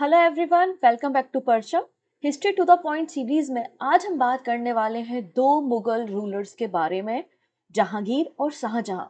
Hello everyone welcome back to Parcham history to the point series में आज हम बात करने वाले हैं दो मुगल रूलर्स के बारे में जहांगीर और शाहजहां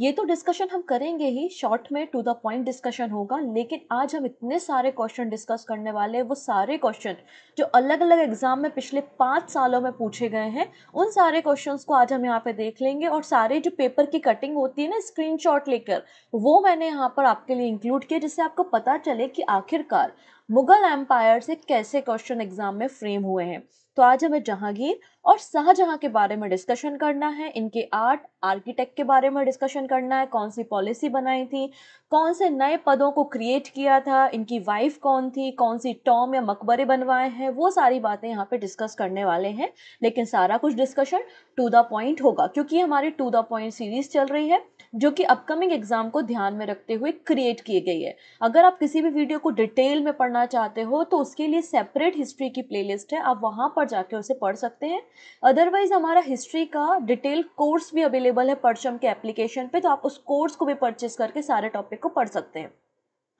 ये तो डिस्कशन हम करेंगे ही शॉर्ट में टू द पॉइंट डिस्कशन होगा लेकिन आज हम इतने सारे क्वेश्चन डिस्कस करने वाले हैं वो सारे क्वेश्चन जो अलग अलग एग्जाम में पिछले पाँच सालों में पूछे गए हैं उन सारे क्वेश्चन को आज हम यहाँ पे देख लेंगे और सारे जो पेपर की कटिंग होती है ना स्क्रीन लेकर वो मैंने यहाँ पर आपके लिए इंक्लूड किया जिससे आपको पता चले कि आखिरकार मुगल एम्पायर से कैसे क्वेश्चन एग्जाम में फ्रेम हुए हैं तो आज हमें जहांगीर और शाहजहाँ के बारे में डिस्कशन करना है इनके आर्ट आर्किटेक्ट के बारे में डिस्कशन करना है कौन सी पॉलिसी बनाई थी कौन से नए पदों को क्रिएट किया था इनकी वाइफ कौन थी कौन सी टॉम या मकबरे बनवाए हैं वो सारी बातें यहाँ पे डिस्कस करने वाले हैं लेकिन सारा कुछ डिस्कशन टू द पॉइंट होगा क्योंकि हमारी टू द पॉइंट सीरीज चल रही है जो कि अपकमिंग एग्जाम को ध्यान में रखते हुए क्रिएट की गई है अगर आप किसी भी वीडियो को डिटेल में पढ़ना चाहते हो तो उसके लिए सेपरेट हिस्ट्री की प्लेलिस्ट है आप वहाँ पर जाके उसे पढ़ सकते हैं अदरवाइज हमारा हिस्ट्री का डिटेल कोर्स भी अवेलेबल है परचम के एप्लीकेशन पे तो आप उस कोर्स को भी परचेज करके सारे टॉपिक को पढ़ सकते हैं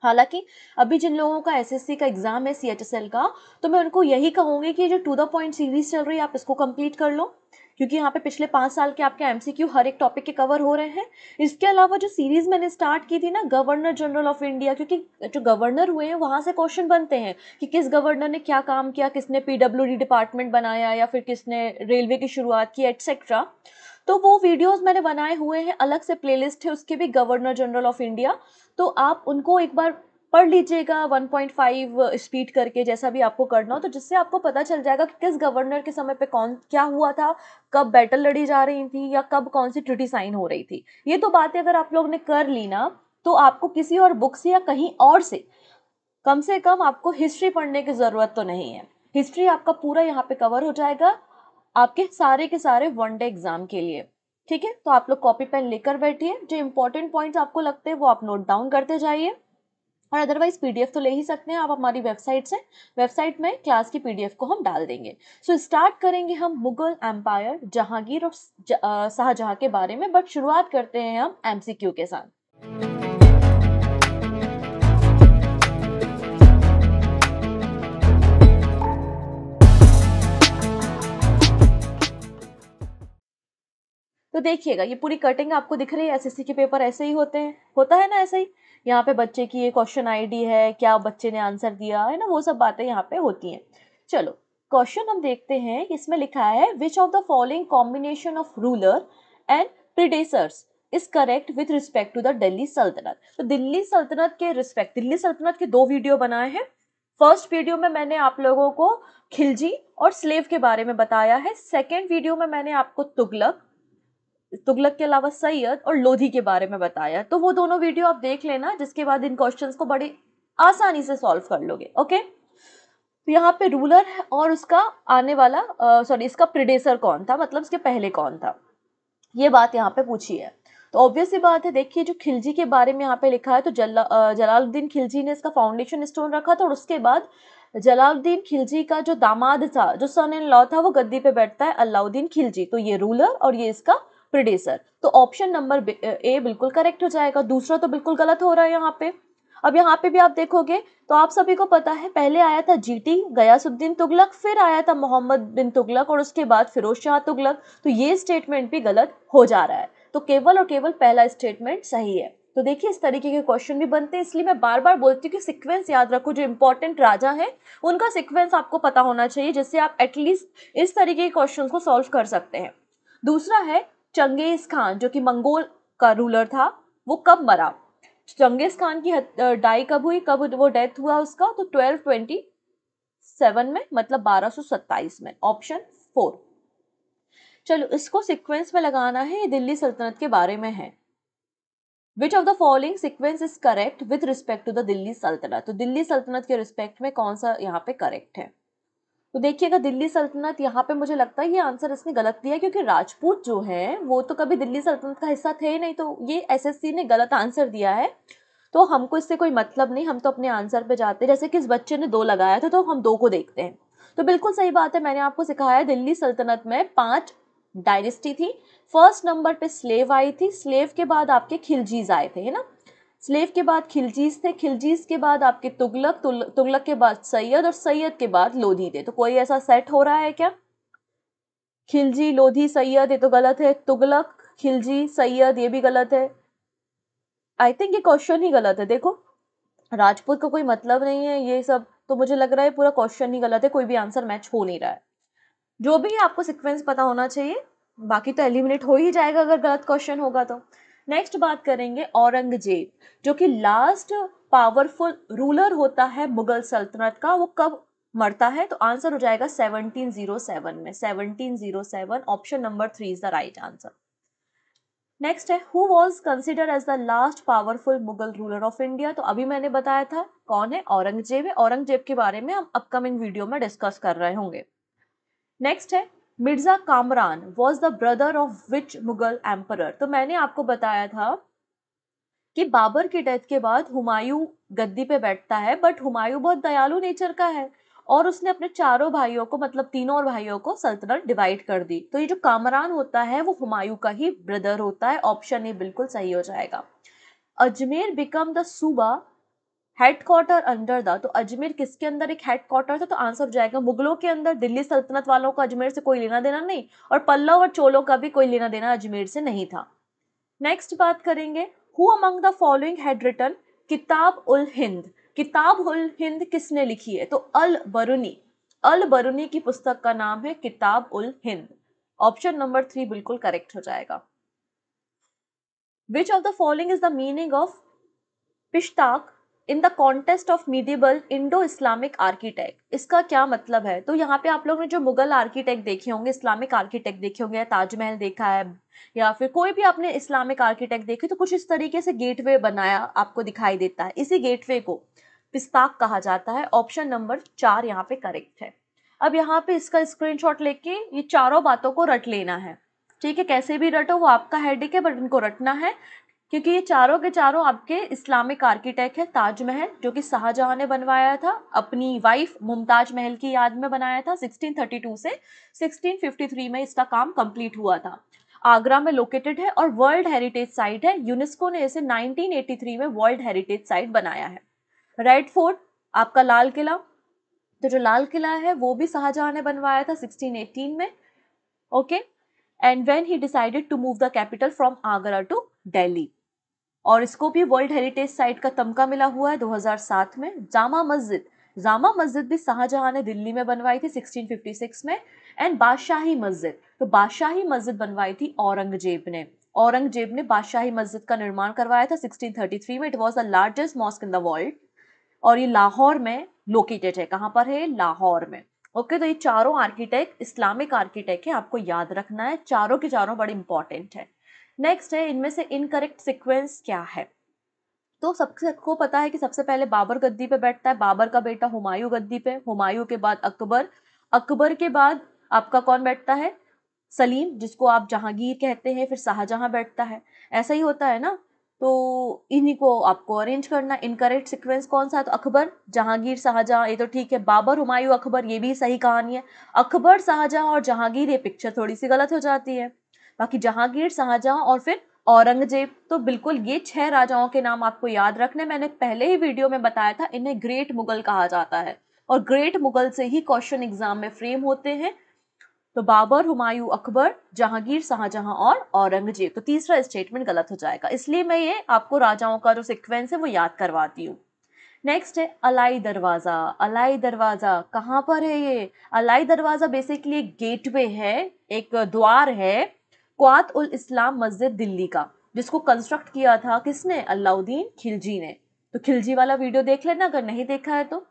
हालांकि अभी जिन लोगों का एसएससी का एग्जाम है सीएचएसएल का तो मैं उनको यही कहूंगी कि जो टू द पॉइंट सीरीज चल रही है आप इसको कंप्लीट कर लो क्योंकि यहाँ पे पिछले पाँच साल के आपके एमसीक्यू हर एक टॉपिक के कवर हो रहे हैं इसके अलावा जो सीरीज मैंने स्टार्ट की थी ना गवर्नर जनरल ऑफ इंडिया क्योंकि जो गवर्नर हुए हैं वहाँ से क्वेश्चन बनते हैं कि किस गवर्नर ने क्या काम किया किसने पी डिपार्टमेंट बनाया या फिर किसने रेलवे की शुरुआत की एट्सेट्रा तो वो वीडियोस मैंने बनाए हुए हैं अलग से प्लेलिस्ट है उसके भी गवर्नर जनरल ऑफ इंडिया तो आप उनको एक बार पढ़ लीजिएगा 1.5 स्पीड करके जैसा भी आपको करना हो तो जिससे आपको पता चल जाएगा कि किस गवर्नर के समय पे कौन क्या हुआ था कब बैटल लड़ी जा रही थी या कब कौन सी ट्रिटी साइन हो रही थी ये तो बातें अगर आप लोग ने कर ली ना तो आपको किसी और बुक से या कहीं और से कम से कम आपको हिस्ट्री पढ़ने की ज़रूरत तो नहीं है हिस्ट्री आपका पूरा यहाँ पे कवर हो जाएगा आपके सारे के सारे वन डे एग्जाम के लिए ठीक है तो आप लोग कॉपी पेन लेकर बैठिए जो इंपॉर्टेंट पॉइंट्स आपको लगते हैं वो आप नोट डाउन करते जाइए और अदरवाइज पीडीएफ तो ले ही सकते हैं आप हमारी वेबसाइट से वेबसाइट में क्लास की पीडीएफ को हम डाल देंगे सो so, स्टार्ट करेंगे हम मुगल एम्पायर जहांगीर और शाहजहां के बारे में बट शुरुआत करते हैं हम एमसीक्यू के साथ तो देखिएगा ये पूरी कटिंग आपको दिख रही है एसएससी के पेपर ऐसे ही होते हैं होता है ना ऐसे ही यहाँ पे बच्चे की ये क्वेश्चन आईडी है क्या बच्चे ने आंसर दिया है ना वो सब बातें यहाँ पे होती हैं चलो क्वेश्चन हम देखते हैं इसमें लिखा है which of the following combination of ruler and predecessors is correct with respect to the Delhi Sultanat तो दिल्ली सल्तनत के रिस्पेक्ट दिल्ली सल्तनत के दो वीडियो बनाए हैं फर्स्ट वीडियो में मैंने आप लोगों को खिलजी और स्लेव के बारे में बताया है सेकेंड वीडियो में मैंने आपको तुगलक तुगलक के अलावा सैयद और लोधी के बारे में बताया तो वो दोनों वीडियो आप देख लेना जिसके बाद इन क्वेश्चंस को बड़ी आसानी से सॉल्व कर लोगे ओके तो यहाँ पे रूलर और उसका आने वाला सॉरी इसका प्रिडेसर कौन था मतलब इसके पहले कौन था ये बात यहाँ पे पूछी है तो ऑब्वियसली बात है देखिए जो खिलजी के बारे में यहाँ पे लिखा है तो जला जलालुद्दीन खिलजी ने इसका फाउंडेशन स्टोन रखा था और उसके बाद जलालुद्दीन खिलजी का जो दामाद था जो सन इन लॉ था वो गद्दी पे बैठता है अलाउद्दीन खिलजी तो ये रूलर और ये इसका प्रोड्यूसर तो ऑप्शन नंबर ए बिल्कुल करेक्ट हो जाएगा दूसरा तो बिल्कुल गलत हो रहा है यहाँ पे अब यहाँ पे भी आप देखोगे तो आप सभी को पता है पहले आया था जीटी गयासुद्दीन तुगलक फिर आया था मोहम्मद बिन तुगलक और उसके बाद फिरोज शाह तुगलक तो ये स्टेटमेंट भी गलत हो जा रहा है तो केवल और केवल पहला स्टेटमेंट सही है तो देखिए इस तरीके के क्वेश्चन भी बनते हैं इसलिए मैं बार बार बोलती हूँ कि सिक्वेंस याद रखो जो इंपॉर्टेंट राजा हैं उनका सिक्वेंस आपको पता होना चाहिए जिससे आप एटलीस्ट इस तरीके के क्वेश्चन को सॉल्व कर सकते हैं दूसरा है चंगेज खान जो कि मंगोल का रूलर था वो कब मरा चंगेज खान की डाई कब हुई कब वो डेथ हुआ उसका तो ट्वेल्व ट्वेंटी सेवन में मतलब बारह सौ सत्ताईस में ऑप्शन फोर चलो इसको सीक्वेंस में लगाना है ये दिल्ली सल्तनत के बारे में है which of the following sequence is correct with respect to the Delhi Sultanat तो दिल्ली सल्तनत के रिस्पेक्ट में कौन सा यहाँ पे करेक्ट है तो देखिए अगर दिल्ली सल्तनत यहाँ पे मुझे लगता है ये आंसर इसने गलत दिया क्योंकि राजपूत जो है वो तो कभी दिल्ली सल्तनत का हिस्सा थे ही नहीं तो ये एसएससी ने गलत आंसर दिया है तो हमको इससे कोई मतलब नहीं हम तो अपने आंसर पे जाते हैं जैसे इस बच्चे ने दो लगाया था तो हम दो को देखते हैं तो बिल्कुल सही बात है मैंने आपको सिखाया दिल्ली सल्तनत में पांच डायनेस्टी थी फर्स्ट नंबर पे स्लेव आई थी स्लेव के बाद आपके खिलजीज आए थे है ना स्लेव के बाद खिलजीज थे खिलजीज के बाद आपके तुगलक तुगलक के बाद सैयद और सैयद के बाद लोधी थे तो कोई ऐसा सेट हो रहा है क्या खिलजी लोधी सैयद ये तो गलत है तुगलक खिलजी सैयद ये भी गलत है आई थिंक ये क्वेश्चन ही गलत है देखो राजपूत का कोई मतलब नहीं है ये सब तो मुझे लग रहा है पूरा क्वेश्चन ही गलत है कोई भी आंसर मैच हो नहीं रहा है जो भी आपको सिक्वेंस पता होना चाहिए बाकी तो एलिमिनेट हो ही जाएगा अगर गलत क्वेश्चन होगा तो नेक्स्ट बात करेंगे औरंगजेब जो कि लास्ट पावरफुल रूलर होता है मुगल सल्तनत का वो कब मरता है तो आंसर हो जाएगा 1707 में 1707 option number three is the right answer next है who was consider as the last powerful Mughal ruler of India तो अभी मैंने बताया था कौन है औरंगजेब है औरंगजेब के बारे में हम अपकमिंग वीडियो में डिस्कस कर रहे होंगे नेक्स्ट है Mirza Kamran was the brother of which Mughal emperor तो मैंने आपको बताया था कि बाबर की डेथ के बाद हुमायूं गद्दी पे बैठता है बट हुमायूं बहुत दयालु नेचर का है और उसने अपने चारों भाइयों को मतलब तीनों और भाइयों को सल्तनत डिवाइड कर दी तो ये जो कामरान होता है वो हुमायूं का ही ब्रदर होता है ऑप्शन ये बिल्कुल सही हो जाएगा Ajmer become the suba headquarter under था तो अजमेर किसके अंदर एक हेड क्वार्टर था तो आंसर जाएगा मुगलों के अंदर दिल्ली सल्तनत वालों को अजमेर से कोई लेना देना नहीं और पल्लव और चोलों का भी कोई लेना देना अजमेर से नहीं था नेक्स्ट बात करेंगे who among the following had written Kitab ul Hind किताब उल हिंद किसने लिखी है तो अल बरुनी अल बरुनी की पुस्तक का नाम है Kitab ul Hind option number three बिल्कुल करेक्ट हो जाएगा which of the following is the meaning of pishtaq in the context of medieval Indo Islamic architect इसका क्या मतलब है तो यहाँ पे आप लोग ने जो मुगल आर्किटेक्ट देखे होंगे इस्लामिक आर्किटेक्ट देखे होंगे ताजमहल देखा है या फिर कोई भी आपने इस्लामिक आर्किटेक्ट देखे तो कुछ इस तरीके से गेटवे बनाया आपको दिखाई देता है इसी गेटवे को पिस्ताक कहा जाता है ऑप्शन नंबर चार यहाँ पे करेक्ट है अब यहाँ पे इसका स्क्रीनशॉट लेके ये चारों बातों को रट लेना है ठीक है कैसे भी रटो वो आपका हेडेक है बट इनको रटना है क्योंकि ये चारों के चारों आपके इस्लामिक आर्किटेक्ट है ताजमहल जो कि शाहजहां ने बनवाया था अपनी वाइफ मुमताज महल की याद में बनाया था 1632 से 1653 में इसका काम कंप्लीट हुआ था आगरा में लोकेटेड है और वर्ल्ड हेरिटेज साइट है यूनेस्को ने इसे 1983 में वर्ल्ड हेरिटेज साइट बनाया है रेड फोर्ट आपका लाल किला तो जो लाल किला है वो भी शाहजहां ने बनवाया था 1618 में okay and when he decided to move the capital from Agra to Delhi और इसको भी वर्ल्ड हेरिटेज साइट का तमका मिला हुआ है 2007 में जामा मस्जिद जामा मस्जिद भी शाहजहां ने दिल्ली में बनवाई थी 1656 में एंड बादशाही मस्जिद तो बादशाही मस्जिद बनवाई थी औरंगजेब ने औरंगजेब ने बादशाही मस्जिद का निर्माण करवाया था 1633 में it was the largest mosque in the world और ये लाहौर में लोकेटेड है कहाँ पर है लाहौर में ओके okay, तो ये चारों आर्किटेक्ट इस्लामिक आर्किटेक्ट है आपको याद रखना है चारों के चारों बड़े इंपॉर्टेंट है नेक्स्ट है इनमें से इनकरेक्ट सिक्वेंस क्या है तो सबसे को पता है कि सबसे पहले बाबर गद्दी पे बैठता है बाबर का बेटा हुमायूं गद्दी पे हुमायूं के बाद अकबर अकबर के बाद आपका कौन बैठता है सलीम जिसको आप जहांगीर कहते हैं फिर शाहजहां बैठता है ऐसा ही होता है ना तो इन्हीं को आपको अरेंज करना इनकरेक्ट सिक्वेंस कौन सा है तो अकबर जहांगीर शाहजहां ये तो ठीक है बाबर हुमायूं अकबर ये भी सही कहानी है अकबर शाहजहां और जहांगीर ये पिक्चर थोड़ी सी गलत हो जाती है बाकी जहांगीर शाहजहां और फिर औरंगजेब तो बिल्कुल ये छह राजाओं के नाम आपको याद रखने मैंने पहले ही वीडियो में बताया था इन्हें ग्रेट मुगल कहा जाता है और ग्रेट मुगल से ही क्वेश्चन एग्जाम में फ्रेम होते हैं तो बाबर हुमायूं अकबर जहांगीर शाहजहां और औरंगजेब तो तीसरा स्टेटमेंट गलत हो जाएगा इसलिए मैं ये आपको राजाओं का जो सिक्वेंस है वो याद करवाती हूँ नेक्स्ट है अलाई दरवाज़ा अलाई दरवाज़ा कहाँ पर है ये अलाई दरवाज़ा बेसिकली एक गेटवे है एक द्वार है क्वात उल इस्लाम मस्जिद दिल्ली का जिसको कंस्ट्रक्ट किया था किसने अलाउद्दीन खिलजी ने तो खिलजी वाला वीडियो देख लेना अगर नहीं देखा है तो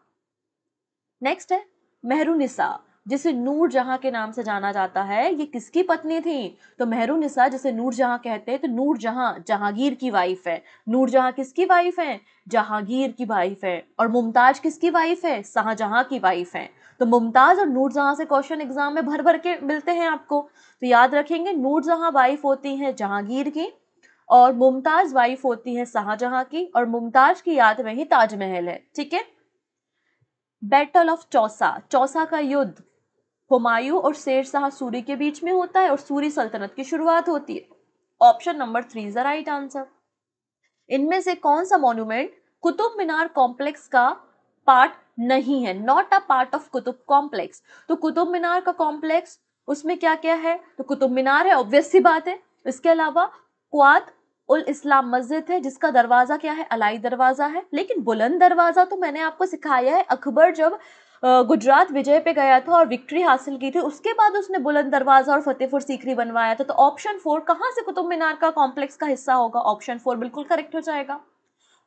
नेक्स्ट है मेहरूनिसा जिसे नूर जहां के नाम से जाना जाता है ये किसकी पत्नी थी तो मेहरूनिसा जिसे नूर जहां कहते हैं तो नूर जहां जहांगीर की वाइफ है नूर जहां किसकी वाइफ है जहांगीर की वाइफ है और मुमताज किसकी वाइफ है शाहजहां की वाइफ है तो मुमताज़ और जहां से क्वेश्चन एग्जाम में भर भर के मिलते हैं आपको तो याद रखेंगे जहां वाइफ होती हैं जहांगीर की और मुमताज़ वाइफ होती हैं शाहजहां की और मुमताज़ की याद में ही ताजमहल है ठीक है बैटल ऑफ चौसा चौसा का युद्ध हुमायूं और शेर शाह सूरी के बीच में होता है और सूरी सल्तनत की शुरुआत होती है option number three is the right answer इनमें से कौन सा मॉन्यूमेंट कुतुब मीनार कॉम्प्लेक्स का पार्ट नहीं है not a part of Qutub complex तो कुतुब मीनार का कॉम्प्लेक्स उसमें क्या क्या है तो कुतुब मीनार है ऑब्वियस सी बात है इसके अलावा क्वात उल इस्लाम मस्जिद है जिसका दरवाज़ा क्या है अलाई दरवाज़ा है लेकिन बुलंद दरवाज़ा तो मैंने आपको सिखाया है अकबर जब गुजरात विजय पे गया था और विक्ट्री हासिल की थी उसके बाद उसने बुलंद दरवाज़ा और फतेहपुर सीकरी बनवाया था तो ऑप्शन फोर कहाँ से कुतुब मीनार का कॉम्प्लेक्स का हिस्सा होगा ऑप्शन फोर बिल्कुल करेक्ट हो जाएगा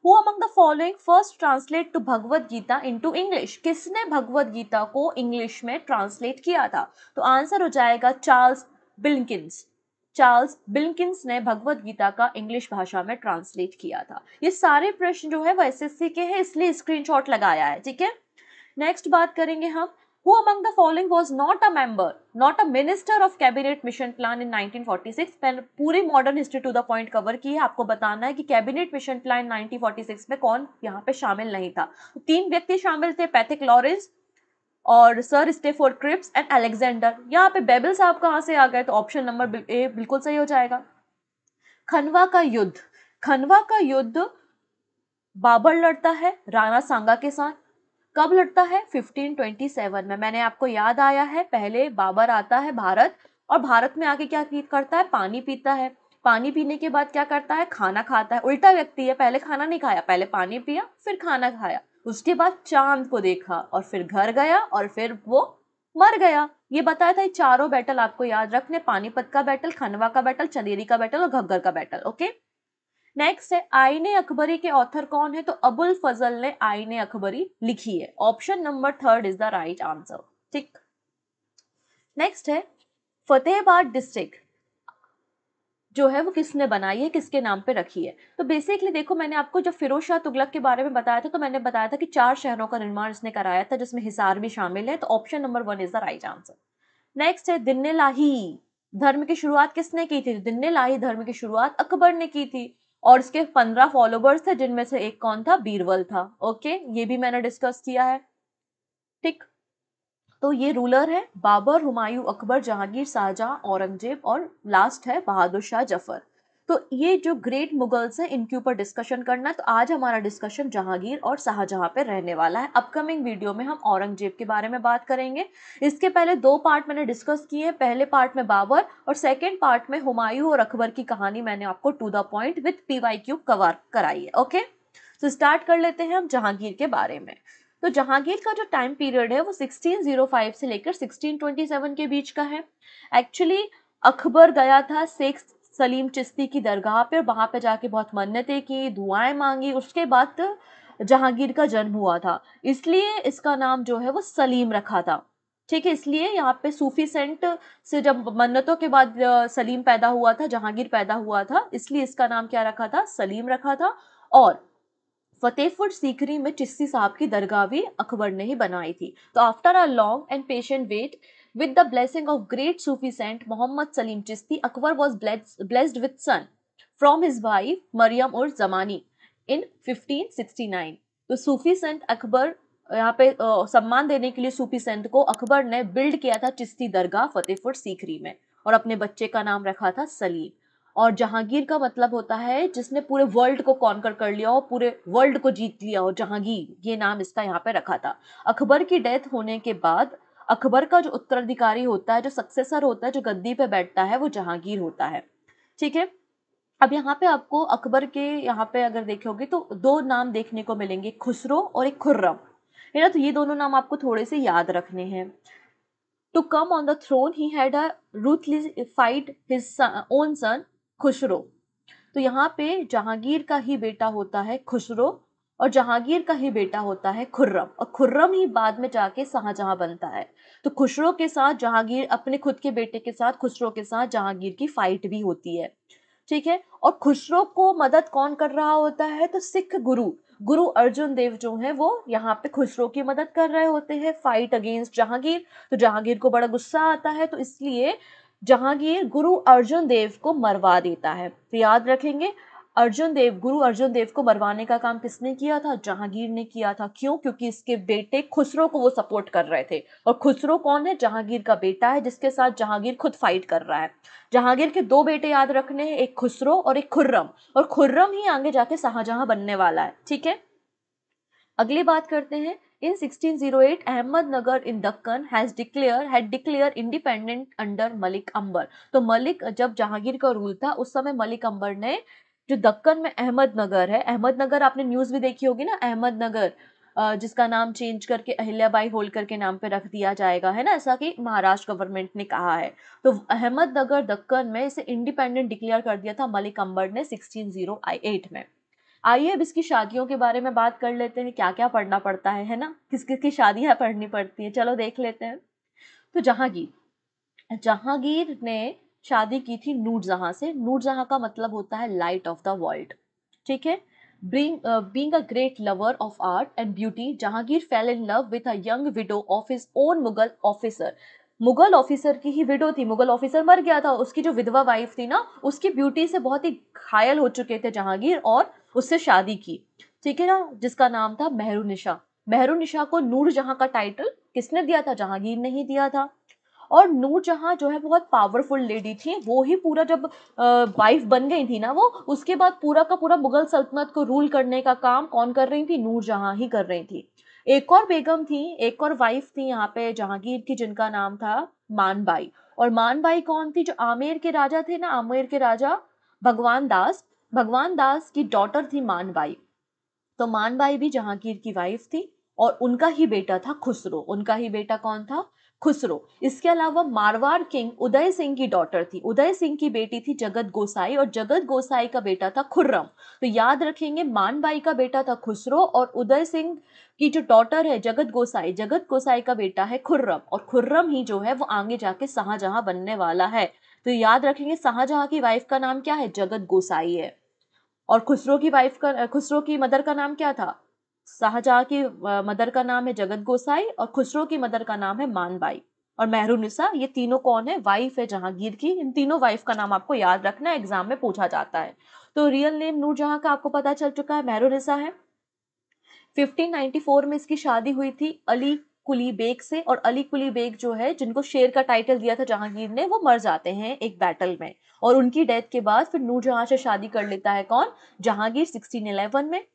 who among the following first translate to Bhagwat Gita into English किसने भगवत गीता को इंग्लिश में ट्रांसलेट किया था तो आंसर हो जाएगा चार्ल्स बिल्किंस चार्ल्स बिल्किंस ने भगवत गीता का इंग्लिश भाषा में ट्रांसलेट किया था ये सारे प्रश्न जो है वो एसएससी के हैं इसलिए स्क्रीनशॉट लगाया है ठीक है नेक्स्ट बात करेंगे हम who among the following was not a member, not a minister of cabinet mission plan in 1946? मैंने पूरी modern history to the point cover की है आपको बताना है कि cabinet mission plan 1946 में कौन यहाँ पे शामिल नहीं था तो तीन व्यक्ति शामिल थे पैथिक लॉरेंस और sir Stafford Cripps and Alexander यहाँ पे बेबल साहब कहाँ से आ गए तो ऑप्शन नंबर ए बिल्कुल सही हो जाएगा खनवा का युद्ध खनवा का युद्ध बाबर लड़ता है राणा सांगा के साथ कब लड़ता है 1527 में मैंने आपको याद आया है पहले बाबर आता है भारत और भारत में आके क्या करता है पानी पीता है पानी पीने के बाद क्या करता है खाना खाता है उल्टा व्यक्ति है पहले खाना नहीं खाया पहले पानी पिया फिर खाना खाया उसके बाद चांद को देखा और फिर घर गया और फिर वो मर गया ये बताया था ये चारों बैटल आपको याद रखने पानीपत का बैटल खनवा का बैटल चंदेरी का बैटल और घग्गर का बैटल ओके नेक्स्ट है आईने अकबरी के ऑथर कौन है तो अबुल फजल ने आईने अकबरी लिखी है option number third is the right answer ठीक नेक्स्ट है फतेहबाद डिस्ट्रिक्ट जो है वो किसने बनाई है किसके नाम पे रखी है तो बेसिकली देखो मैंने आपको जब फिरोज शाह तुगलक के बारे में बताया था तो मैंने बताया था कि चार शहरों का निर्माण इसने कराया था जिसमें हिसार भी शामिल है तो option number one is the right answer next है दिन्ने लाही धर्म की शुरुआत किसने की थी दिन्ने लाही धर्म की शुरुआत अकबर ने की थी और इसके पंद्रह फॉलोवर्स थे जिनमें से एक कौन था बीरबल था ओके ये भी मैंने डिस्कस किया है ठीक तो ये रूलर है बाबर हुमायूं अकबर जहांगीर शाहजहां औरंगजेब और लास्ट है बहादुर शाह जफर तो ये जो ग्रेट मुगल्स हैं इनके ऊपर डिस्कशन करना है तो आज हमारा डिस्कशन जहांगीर और शाहजहां पे रहने वाला है अपकमिंग वीडियो में हम औरंगजेब के बारे में बात करेंगे इसके पहले दो पार्ट मैंने डिस्कस किए हैं पहले पार्ट में बाबर और सेकेंड पार्ट में हुमायूं और अकबर की कहानी मैंने आपको to the point with P Y Q cover कराई है ओके तो स्टार्ट कर लेते हैं हम जहांगीर के बारे में तो जहांगीर का जो टाइम पीरियड है वो 1605 से लेकर 1627 के बीच का है एक्चुअली अकबर गया था सिक्स सलीम चिश्ती की दरगाह पर वहाँ पर जाके बहुत मन्नतें की दुआएं मांगी उसके बाद जहांगीर का जन्म हुआ था इसलिए इसका नाम जो है वो सलीम रखा था ठीक है इसलिए यहाँ पे सूफी सेंट से जब मन्नतों के बाद सलीम पैदा हुआ था जहांगीर पैदा हुआ था इसलिए इसका नाम क्या रखा था सलीम रखा था और फतेहपुर सीकरी में चिश्ती साहब की दरगाह भी अकबर ने ही बनाई थी तो after a long and patient wait With the blessing of great Sufi saint Muhammad Salim chisti Akbar was blessed, blessed with son from his wife Maryam और जमानी in 1569. तो sufi saint अकबर यहाँ पे सम्मान देने के लिए सूफी संत को अकबर ने बिल्ड किया था चिश्ती दरगाह फतेहपुर सीकरी में और अपने बच्चे का नाम रखा था सलीम और जहांगीर का मतलब होता है जिसने पूरे वर्ल्ड को कॉन्कर कर लिया हो पूरे वर्ल्ड को जीत लिया हो जहांगीर ये नाम इसका यहाँ पे रखा था अकबर की डेथ होने के बाद अकबर का जो उत्तराधिकारी होता है जो सक्सेसर होता है जो गद्दी पे बैठता है वो जहांगीर होता है ठीक है अब यहाँ पे आपको अकबर के यहाँ पे अगर देखोगे तो दो नाम देखने को मिलेंगे खुसरो और एक खुर्रम है ना तो ये दोनों नाम आपको थोड़े से याद रखने हैं to come on the throne he had a ruthless fight his own son Khusro तो यहाँ पे जहांगीर का ही बेटा होता है खुसरो और जहांगीर का ही बेटा होता है खुर्रम और खुर्रम ही बाद में जाके शाहजहां बनता है तो खुसरो के साथ जहांगीर अपने खुद के बेटे के साथ खुसरो के साथ जहांगीर की फाइट भी होती है ठीक है और खुसरो को मदद कौन कर रहा होता है तो सिख गुरु गुरु अर्जुन देव जो है वो यहाँ पे खुसरो की मदद कर रहे होते हैं फाइट अगेंस्ट जहांगीर तो जहांगीर को बड़ा गुस्सा आता है तो इसलिए जहांगीर गुरु अर्जुन देव को मरवा देता है तो याद रखेंगे अर्जुन देव गुरु अर्जुन देव को मरवाने का काम किसने किया था जहांगीर ने किया था क्यों क्योंकि इसके बेटे खुसरो को वो सपोर्ट कर रहे थे और खुसरो कौन है जहांगीर का बेटा है जिसके साथ जहांगीर खुद फाइट कर रहा है जहांगीर के दो बेटे याद रखने हैं एक खुसरो और एक खुर्रम और खुर्रम ही आगे जाके शाहजहां बनने वाला है ठीक है अगली बात करते हैं zero 1608, Ahmednagar in Deccan has declare had declare independent under Malik Ambar तो मलिक जब जहांगीर का रूल था उस समय मलिक अंबर ने जो दक्कन में अहमदनगर है अहमदनगर आपने न्यूज़ भी देखी होगी ना अहमदनगर जिसका नाम चेंज करके अहिल्याबाई होलकर के नाम पे रख दिया जाएगा है ना ऐसा कि महाराष्ट्र गवर्नमेंट ने कहा है तो अहमदनगर दक्कन में इसे इंडिपेंडेंट डिक्लेयर कर दिया था मलिक अंबर ने 16088 में आइए अब इसकी शादियों के बारे में बात कर लेते हैं क्या क्या पढ़ना पड़ता है है ना किस किस की शादियाँ पढ़नी पड़ती है चलो देख लेते हैं तो जहांगीर जहांगीर ने शादी की थी जहां से जहां का मतलब होता है लाइट ऑफ द वर्ल्ड ठीक है being being a great lover of art and beauty Jahangir fell in love with a widow of his own Mughal officer Mughal officer की ही विडो थी मुगल ऑफिसर मर गया था उसकी जो विधवा वाइफ थी ना उसकी ब्यूटी से बहुत ही घायल हो चुके थे जहांगीर और उससे शादी की ठीक है ना जिसका नाम था मेहरू निशा मेहरू निशा को नूर जहां का टाइटल किसने दिया था जहांगीर ने ही दिया था और जहाँ जो है बहुत पावरफुल लेडी थी वो ही पूरा जब वाइफ बन गई थी ना वो उसके बाद पूरा का पूरा मुगल सल्तनत को रूल करने का काम कौन कर रही थी जहाँ ही कर रही थी एक और बेगम थी एक और वाइफ थी यहाँ पे जहांगीर की जिनका नाम था मानबाई और मानबाई कौन थी जो आमेर के राजा थे ना आमेर के राजा भगवान दास भगवान दास की डॉटर थी मानबाई तो मानबाई भी जहांगीर की वाइफ थी और उनका ही बेटा था खुसरो उनका ही बेटा कौन था खुसरो इसके अलावा मारवाड़ किंग उदय सिंह की डॉटर थी उदय सिंह की बेटी थी जगत गोसाई और जगत गोसाई का बेटा था खुर्रम तो याद रखेंगे मानबाई का बेटा था खुसरो और उदय सिंह की जो डॉटर है जगत गोसाई जगत गोसाई का बेटा है खुर्रम और खुर्रम ही जो है वो आगे जाके शाहजहां बनने वाला है तो याद रखेंगे शाहजहां की वाइफ का नाम क्या है जगत गोसाई है और खुसरो की वाइफ का खुसरो की मदर का नाम क्या था शाहजहाँ की मदर का नाम है जगत गोसाई और खुसरो की मदर का नाम है मानबाई और मेहरूनिसा ये तीनों कौन है वाइफ है जहांगीर की इन तीनों वाइफ का नाम आपको याद रखना एग्जाम में पूछा जाता है तो रियल नेम नूरजहाँ का आपको पता चल चुका है मेहरूनिसा है 1594 में इसकी शादी हुई थी अली कुली बेग से और अली कुली बेग जो है जिनको शेर का टाइटल दिया था जहांगीर ने वो मर जाते हैं एक बैटल में और उनकी डेथ के बाद फिर नूरजहाँ से शादी कर लेता है कौन जहांगीर 1611 में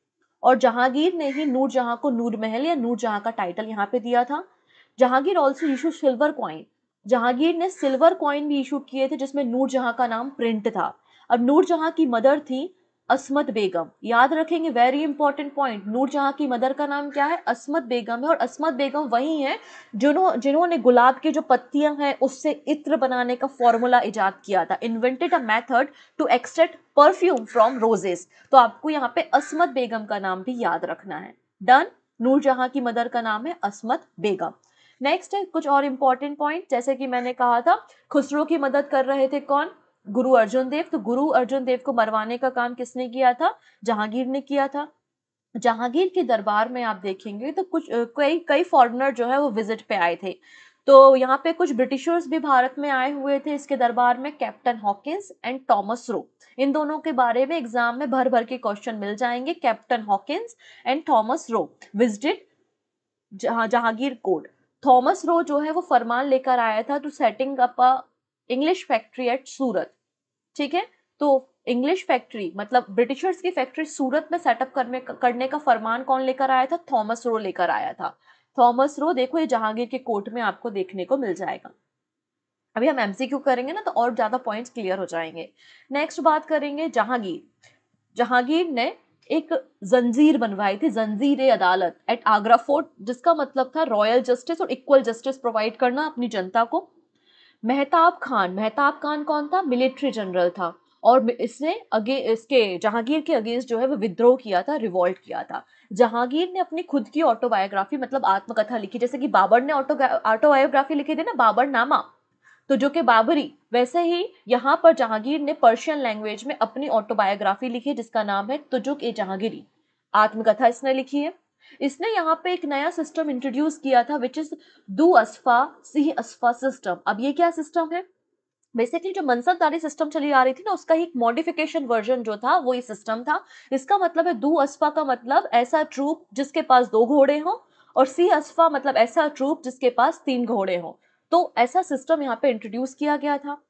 और जहांगीर ने ही नूर जहां को नूर महल या नूर जहां का टाइटल यहाँ पे दिया था Jahangir also issue silver coin Jahangir ने सिल्वर कॉइन भी इशू किए थे जिसमें नूर जहां का नाम प्रिंट था अब नूर जहां की मदर थी असमत बेगम याद रखेंगे वेरी इंपॉर्टेंट पॉइंट नूरजहां की मदर का नाम क्या है असमत बेगम है और असमत बेगम वही है जिन्हों जिन्होंने गुलाब के जो पत्तियां हैं उससे इत्र बनाने का फॉर्मूला इजाद किया था invented a method to extract perfume from roses तो आपको यहाँ पे असमत बेगम का नाम भी याद रखना है डन नूरजहां की मदर का नाम है असमत बेगम नेक्स्ट है कुछ और इम्पॉर्टेंट पॉइंट जैसे कि मैंने कहा था खुसरो की मदद कर रहे थे कौन गुरु अर्जुन देव तो गुरु अर्जुन देव को मरवाने का काम किसने किया था जहांगीर ने किया था जहांगीर के दरबार में आप देखेंगे तो कुछ कई कई फॉरनर जो है वो विजिट पे आए थे तो यहाँ पे कुछ ब्रिटिशर्स भी भारत में आए हुए थे इसके दरबार में captain Hawkins and Thomas Roe इन दोनों के बारे में एग्जाम में भर भर के क्वेश्चन मिल जाएंगे captain Hawkins and Thomas Roe visited Jahangir court Thomas Roe जो है वो फरमान लेकर आया था to setting up a English factory at Surat ठीक है तो इंग्लिश फैक्ट्री मतलब ब्रिटिशर्स की फैक्ट्री सूरत में सेटअप करने करने का फरमान कौन लेकर आया था थॉमस रो लेकर आया था थॉमस रो देखो ये जहांगीर के कोर्ट में आपको देखने को मिल जाएगा अभी हम एमसीक्यू करेंगे ना तो और ज्यादा पॉइंट्स क्लियर हो जाएंगे नेक्स्ट बात करेंगे जहांगीर जहांगीर ने एक जंजीर बनवाई थी जंजीर अदालत एट आगरा फोर्ट जिसका मतलब था रॉयल जस्टिस और इक्वल जस्टिस प्रोवाइड करना अपनी जनता को मेहताब खान मेहताब खान कौन था मिलिट्री जनरल था और इसने अगे इसके जहांगीर के अगेंस्ट जो है वो विद्रोह किया था रिवॉल्ट किया था जहांगीर ने अपनी खुद की ऑटोबायोग्राफी मतलब आत्मकथा लिखी जैसे कि बाबर ने ऑटो ऑटोबायोग्राफी लिखी थी ना बाबर नामा तो जो कि बाबरी वैसे ही यहाँ पर जहांगीर ने पर्शियन लैंग्वेज में अपनी ऑटोबायोग्राफी लिखी जिसका नाम है तुजुक ए जहांगीरी आत्मकथा इसने लिखी है इसने यहाँ पे एक नया सिस्टम इंट्रोड्यूस किया था विच इज दू असफा सी असफा सिस्टम अब ये क्या सिस्टम है बेसिकली जो मनसबदारी सिस्टम चली आ रही थी ना उसका ही एक मॉडिफिकेशन वर्जन जो था वो ये सिस्टम था इसका मतलब है दू असफा का मतलब ऐसा ट्रूप जिसके पास दो घोड़े हों और सी असफा मतलब ऐसा ट्रूप जिसके पास तीन घोड़े हों तो ऐसा सिस्टम यहाँ पे इंट्रोड्यूस किया गया था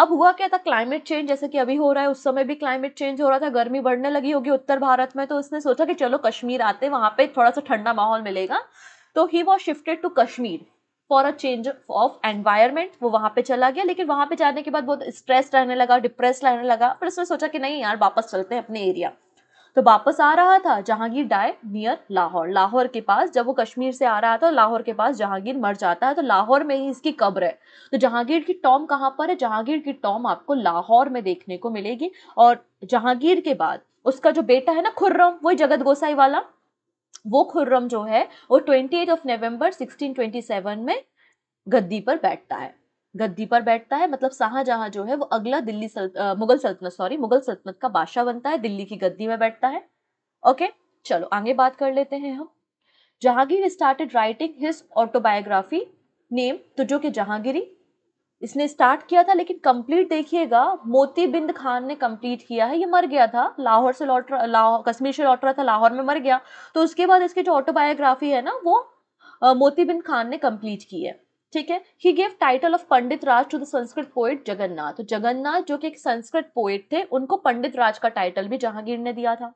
अब हुआ क्या था क्लाइमेट चेंज जैसे कि अभी हो रहा है उस समय भी क्लाइमेट चेंज हो रहा था गर्मी बढ़ने लगी होगी उत्तर भारत में तो उसने सोचा कि चलो कश्मीर आते वहाँ पे थोड़ा सा ठंडा माहौल मिलेगा तो he was shifted to Kashmir for a change of environment वो वहाँ पे चला गया लेकिन वहां पे जाने के बाद बहुत स्ट्रेस रहने लगा डिप्रेस रहने लगा फिर उसने सोचा कि नहीं यार वापस चलते हैं अपने एरिया तो वापस आ रहा था जहांगीर डाय नियर लाहौर लाहौर के पास जब वो कश्मीर से आ रहा था लाहौर के पास जहांगीर मर जाता है तो लाहौर में ही इसकी कब्र है तो जहांगीर की टॉम कहाँ पर है जहांगीर की टॉम आपको लाहौर में देखने को मिलेगी और जहांगीर के बाद उसका जो बेटा है ना खुर्रम वही जगत गोसाई वाला वो खुर्रम जो है वो ट्वेंटी ऑफ नवंबर 1627 में गद्दी पर बैठता है गद्दी पर बैठता है मतलब शाहजहां जो है वो अगला दिल्ली सल, आ, मुगल सल्तनत सॉरी मुगल सल्तनत का बादशाह बनता है दिल्ली की गद्दी में बैठता है ओके चलो आगे बात कर लेते हैं हम Jahangir started writing his autobiography name जो के जहांगीरी इसने स्टार्ट किया था लेकिन कंप्लीट देखिएगा मोती बिंद खान ने कंप्लीट किया है ये मर गया था लाहौर से लौट रहा लाहौर कश्मीर से लौट रहा था लाहौर में मर गया तो उसके बाद इसकी जो ऑटोबायोग्राफी है ना वो मोती बिंद खान ने कंप्लीट की है ठीक है he gave title of Pandit Raj to the Sanskrit poet Jagannath तो जगन्नाथ जो कि एक संस्कृत पोइट थे उनको पंडित राज का टाइटल भी जहांगीर ने दिया था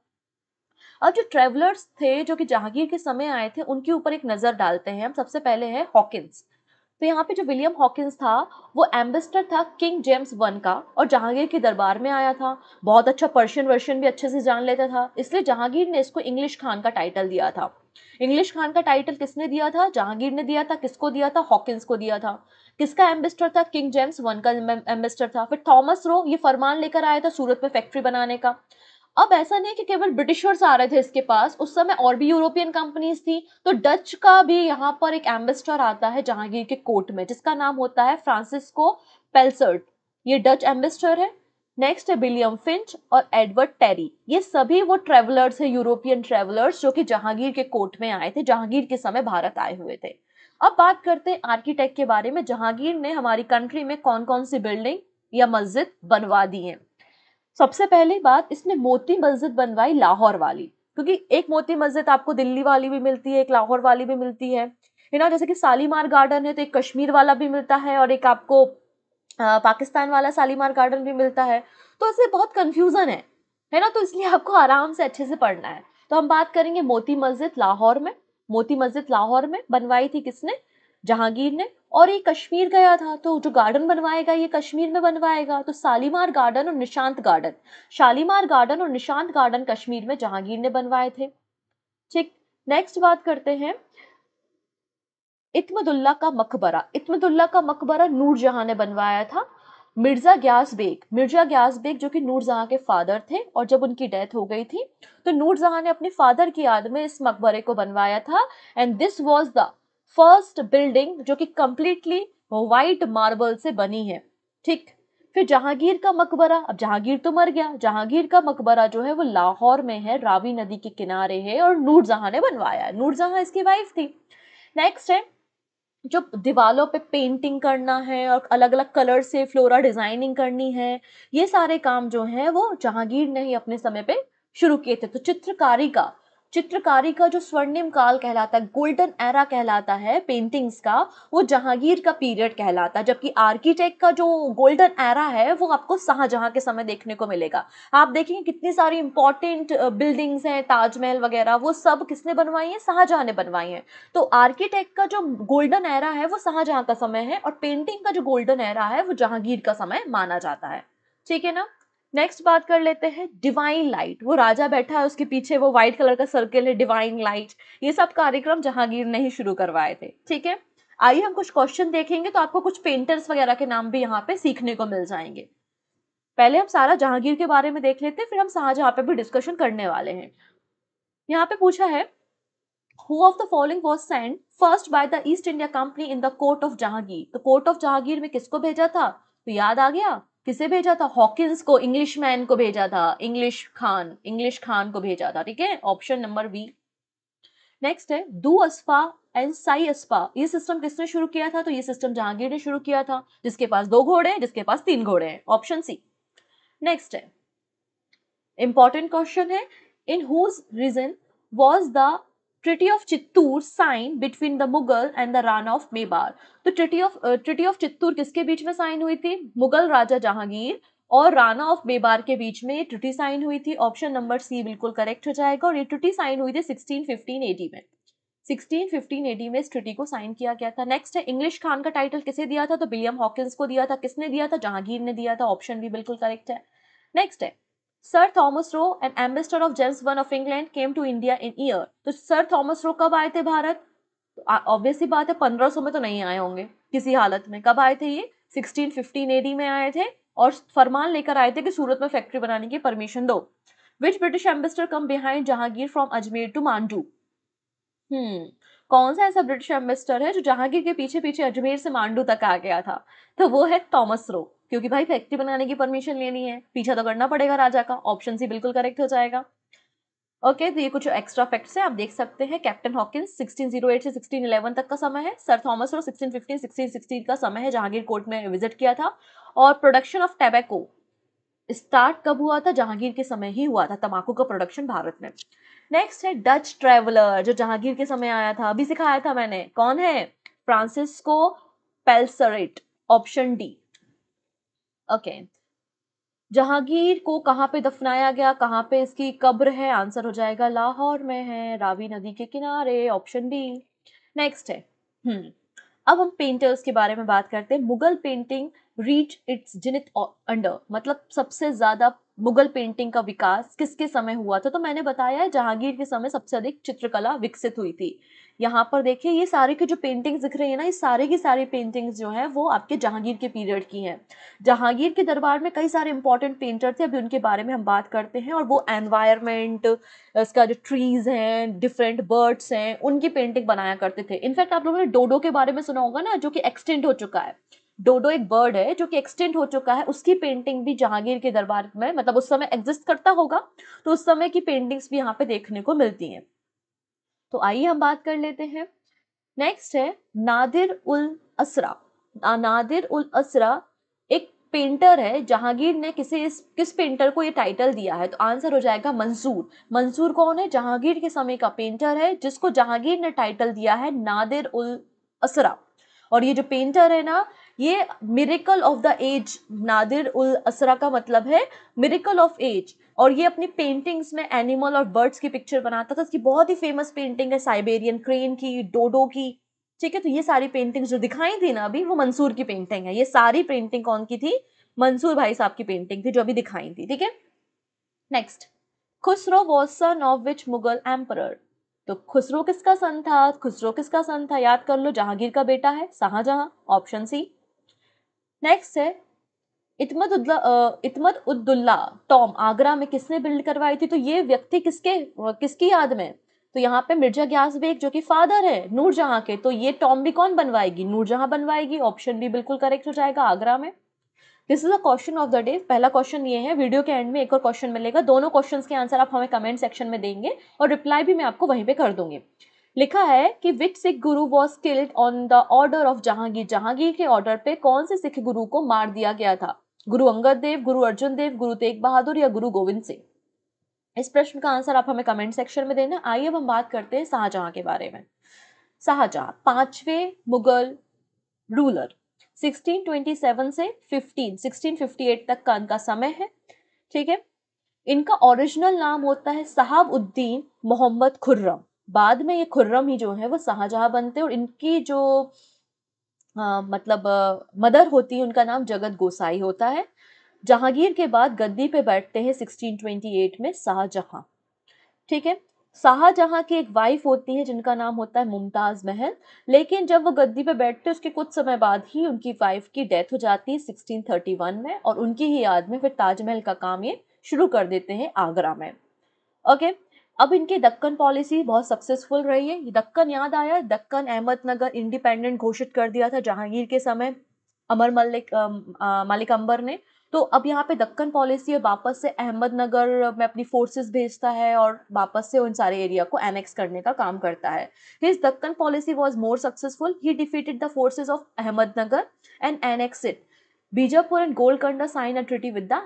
अब जो ट्रेवलर्स थे जो कि जहांगीर के समय आए थे उनके ऊपर एक नजर डालते हैं हम सबसे पहले है हॉकिंस तो यहाँ पे जो विलियम हॉकिंस था वो एम्बेसडर था किंग जेम्स वन का और जहांगीर के दरबार में आया था बहुत अच्छा पर्शियन वर्शियन भी अच्छे से जान लेता था इसलिए जहांगीर ने इसको इंग्लिश खान का टाइटल दिया था इंग्लिश खान का टाइटल किसने दिया था जहांगीर ने दिया था किसको दिया था हॉकिंस को दिया था किसका एम्बेस्टर था किंग जेम्स वन का एम्बेसडर था फिर थॉमस रो ये फरमान लेकर आया था सूरत में फैक्ट्री बनाने का अब ऐसा नहीं कि केवल ब्रिटिशर्स आ रहे थे इसके पास उस समय और भी यूरोपियन कंपनीज थी तो डच का भी यहाँ पर एक एम्बेसडर आता है जहांगीर के कोर्ट में जिसका नाम होता है फ्रांसिस्को पेल्सर्ट ये डच एम्बेसडर है नेक्स्ट है विलियम फिंच और एडवर्ड टेरी ये सभी वो ट्रेवलर्स है यूरोपियन ट्रेवलर्स जो कि जहांगीर के कोर्ट में आए थे जहांगीर के समय भारत आए हुए थे अब बात करते हैं आर्किटेक्ट के बारे में जहांगीर ने हमारी कंट्री में कौन कौन सी बिल्डिंग या मस्जिद बनवा दी है सबसे पहली बात इसने मोती मस्जिद बनवाई लाहौर वाली क्योंकि एक मोती मस्जिद आपको दिल्ली वाली भी मिलती है एक लाहौर वाली भी मिलती है है ना जैसे कि सालीमार गार्डन है तो एक कश्मीर वाला भी मिलता है और एक आपको पाकिस्तान वाला सालीमार गार्डन भी मिलता है तो ऐसे बहुत कन्फ्यूज़न है है ना तो इसलिए आपको आराम से अच्छे से पढ़ना है तो हम बात करेंगे मोती मस्जिद लाहौर में मोती मस्जिद लाहौर में बनवाई थी किसने जहांगीर ने और ये कश्मीर गया था तो जो गार्डन बनवाएगा ये कश्मीर में बनवाएगा तो शालीमार गार्डन और निशांत गार्डन शालीमार गार्डन और निशांत गार्डन कश्मीर में जहांगीर ने बनवाए थे ठीक नेक्स्ट बात करते हैं इतमदुल्ला का मकबरा इतमदुल्ला का मकबरा नूर जहां ने बनवाया था मिर्जा ग्यास बेग मिर्जा ग्यास बेग जो कि नूरजहां के फादर थे और जब उनकी डेथ हो गई थी तो नूर जहां ने अपने फादर की याद में इस मकबरे को बनवाया था and this was the first building जो कि कंप्लीटली वाइट मार्बल से बनी है ठीक फिर जहांगीर का मकबरा अब जहांगीर तो मर गया जहांगीर का मकबरा जो है वो लाहौर में है रावी नदी के किनारे है और नूरजहां ने बनवाया है नूरजहां इसकी वाइफ थी नेक्स्ट है जो दीवालों पे पेंटिंग करना है और अलग अलग कलर से फ्लोरा डिजाइनिंग करनी है ये सारे काम जो है वो जहांगीर ने ही अपने समय पे शुरू किए थे तो चित्रकारी का चित्रकारी का जो स्वर्णिम काल कहलाता है गोल्डन एरा कहलाता है पेंटिंग्स का वो जहांगीर का पीरियड कहलाता है जबकि आर्किटेक्ट का जो गोल्डन एरा है वो आपको शाहजहां के समय देखने को मिलेगा आप देखेंगे कितनी सारी इंपॉर्टेंट बिल्डिंग्स हैं ताजमहल वगैरह वो सब किसने बनवाई है शाहजहां ने बनवाई हैं तो आर्किटेक्ट का जो गोल्डन एरा है वो शाहजहां का समय है और पेंटिंग का जो गोल्डन एरा है वो जहांगीर का समय माना जाता है ठीक है ना नेक्स्ट बात कर लेते हैं डिवाइन लाइट वो राजा बैठा है उसके पीछे वो व्हाइट कलर का सर्किल है डिवाइन लाइट ये सब कार्यक्रम जहांगीर ने ही शुरू करवाए थे ठीक है आइए हम कुछ क्वेश्चन देखेंगे तो आपको कुछ पेंटर्स वगैरह के नाम भी यहाँ पे सीखने को मिल जाएंगे पहले हम सारा जहांगीर के बारे में देख लेते हैं फिर हम शाहजहां पे भी डिस्कशन करने वाले हैं यहाँ पे पूछा है who of the following was send first by the East India company in the court of Jahangir तो कोर्ट ऑफ जहांगीर में किसको भेजा था तो याद आ गया किसे भेजा था हॉकिंस को इंग्लिश मैन को भेजा था इंग्लिश खान इंग्लिश खान को भेजा था ठीक है ऑप्शन नंबर बी नेक्स्ट है दू अस्फा एंड साई अस्फा ये सिस्टम किसने शुरू किया था तो ये सिस्टम जहांगीर ने शुरू किया था जिसके पास दो घोड़े हैं जिसके पास तीन घोड़े हैं ऑप्शन सी नेक्स्ट है इंपॉर्टेंट क्वेश्चन है in whose region was the treaty of Chittor sign between the Mughal and the Rana of Mewar तो treaty of treaty of Chittor किसके बीच में साइन हुई थी मुगल राजा जहांगीर और राना ऑफ बेबार के बीच में ट्रिटी साइन हुई थी ऑप्शन नंबर सी बिल्कुल करेक्ट हो जाएगा और ये ट्रिटी साइन हुई थी 1615 एडी में 1615 एडी में इस ट्रिटी को साइन किया गया था नेक्स्ट है इंग्लिश खान का टाइटल किसे दिया था तो विलियम हॉकिंस को दिया था किसने दिया था जहांगीर ने दिया था ऑप्शन भी बिल्कुल करेक्ट है नेक्स्ट है sir Thomas Roe an ambassador of James one of England came to India in year तो सर थॉमस रो कब आए थे भारत ऑब्वियसली बात है पंद्रह सौ में तो नहीं आए होंगे किसी हालत में कब आए थे ये सिक्सटीन फिफ्टीन एडी में आए थे और फरमान लेकर आए थे कि सूरत में फैक्ट्री बनाने की परमिशन दो which British ambassador come behind Jahangir from Ajmer to Mandu hmm कौन सा ऐसा ब्रिटिश एम्बेसडर है जो जहांगीर के पीछे पीछे अजमेर से मांडू तक आ गया था तो वो है थॉमस रो क्योंकि भाई फैक्ट्री बनाने की परमिशन लेनी है पीछा तो करना पड़ेगा राजा का ऑप्शन सी बिल्कुल करेक्ट हो जाएगा ओके okay, तो ये कुछ एक्स्ट्रा फैक्ट्स है आप देख सकते हैं कैप्टन हॉकिंस 1608 से 1611 तक का समय है सर थॉमस और 1615 1616 का समय है जहांगीर कोर्ट में विजिट किया था और प्रोडक्शन ऑफ टैबैको स्टार्ट कब हुआ था जहांगीर के समय ही हुआ था तंबाकू का प्रोडक्शन भारत में नेक्स्ट है डच ट्रेवलर जो जहांगीर के समय आया था अभी सिखाया था मैंने कौन है Francisco Pelsaert option D okay Jahangir को कहाँ पे दफनाया गया कहाँ पे इसकी कब्र है आंसर हो जाएगा लाहौर में है रावी नदी के किनारे ऑप्शन बी नेक्स्ट है हम्म अब हम पेंटर्स के बारे में बात करते हैं Mughal painting reach its zenith under मतलब सबसे ज्यादा मुगल पेंटिंग का विकास किसके समय हुआ था तो मैंने बताया है जहांगीर के समय सबसे अधिक चित्रकला विकसित हुई थी यहाँ पर देखिए ये सारे के जो पेंटिंग्स दिख रही है ना ये सारे की सारी पेंटिंग्स जो हैं वो आपके जहांगीर के पीरियड की हैं जहांगीर के दरबार में कई सारे इंपॉर्टेंट पेंटर थे अभी उनके बारे में हम बात करते हैं और वो एनवायरमेंट इसका जो ट्रीज हैं डिफरेंट बर्ड्स हैं उनकी पेंटिंग बनाया करते थे इनफैक्ट आप लोगों ने डोडो के बारे में सुना होगा ना जो कि एक्सटेंड हो चुका है डोडो एक बर्ड है जो कि एक्सटेंड हो चुका है उसकी पेंटिंग भी जहांगीर के दरबार में मतलब उस समय एग्जिस्ट करता होगा तो उस समय की पेंटिंग्स भी यहाँ पे देखने को मिलती हैं तो आइए हम बात कर लेते हैं नेक्स्ट है नादिर उल असरा नादिर उल असरा एक पेंटर है जहांगीर ने किसे इस किस पेंटर को ये टाइटल दिया है तो आंसर हो जाएगा मंसूर मंसूर कौन है जहांगीर के समय का पेंटर है जिसको जहांगीर ने टाइटल दिया है नादिर उल असरा और ये जो पेंटर है ना ये miracle of the age Nadir ul Asra का मतलब है मिरेकल ऑफ एज और ये अपनी पेंटिंग्स में एनिमल और बर्ड्स की पिक्चर बनाता था तो इसकी बहुत ही फेमस पेंटिंग है साइबेरियन क्रेन की डोडो की ठीक है तो ये सारी पेंटिंग्स जो दिखाई थी ना अभी वो मंसूर की पेंटिंग है ये सारी पेंटिंग कौन की थी मंसूर भाई साहब की पेंटिंग थी जो अभी दिखाई थी ठीक है next Khusro was son of which Mughal emperor तो खुसरो किसका सन था खुसरो किसका सन था याद कर लो जहांगीर का बेटा है शाहजहां ऑप्शन सी नेक्स्ट है इतमत उद्ला उद्दुल्ला टॉम आगरा में किसने बिल्ड करवाई थी तो ये व्यक्ति किसके किसकी याद में तो यहाँ पे मिर्जा ग्यास बेग जो कि फादर है नूरजहां के तो ये टॉम भी कौन बनवाएगी नूरजहां बनवाएगी ऑप्शन भी बिल्कुल करेक्ट हो जाएगा आगरा में this is a question of the day पहला क्वेश्चन ये है वीडियो के एंड में एक और क्वेश्चन मिलेगा दोनों क्वेश्चन के आंसर आप हमें कमेंट सेक्शन में देंगे और रिप्लाई भी मैं आपको वहीं पे कर दूंगी लिखा है कि which Sikh guru was killed on the order of Jahangir Jahangir के ऑर्डर पे कौन से सिख गुरु को मार दिया गया था गुरु अंगद देव गुरु अर्जुन देव गुरु तेग बहादुर या गुरु गोविंद सिंह इस प्रश्न का आंसर आप हमें कमेंट सेक्शन में देना आइए अब हम बात करते हैं शाहजहां के बारे में शाहजहां पांचवें मुगल रूलर 1627 से 15 1658 तक का इनका समय है ठीक है इनका ओरिजिनल नाम होता है साहब उद्दीन मोहम्मद खुर्रम बाद में ये खुर्रम ही जो है वो शाहजहां बनते हैं और इनकी जो आ, मतलब आ, मदर होती है उनका नाम जगत गोसाई होता है जहांगीर के बाद गद्दी पे बैठते हैं 1628 में शाहजहां ठीक है शाहजहां की एक वाइफ होती है जिनका नाम होता है मुमताज महल लेकिन जब वो गद्दी पे बैठते उसके कुछ समय बाद ही उनकी वाइफ की डेथ हो जाती है 1631 में और उनकी ही याद में फिर ताजमहल का काम ये शुरू कर देते हैं आगरा में ओके okay? अब इनके दक्कन पॉलिसी बहुत सक्सेसफुल रही है दक्कन याद आया दक्कन अहमदनगर इंडिपेंडेंट घोषित कर दिया था जहांगीर के समय अमर मलिक मलिक अंबर ने तो अब यहाँ पे दक्कन पॉलिसी है वापस से अहमदनगर में अपनी फोर्सेस भेजता है और वापस से उन सारे एरिया को एनेक्स करने का काम करता है his Deccan policy was more successful he defeated the forces of Ahmadnagar and annex it Bijapur and Golconda sign a treaty with the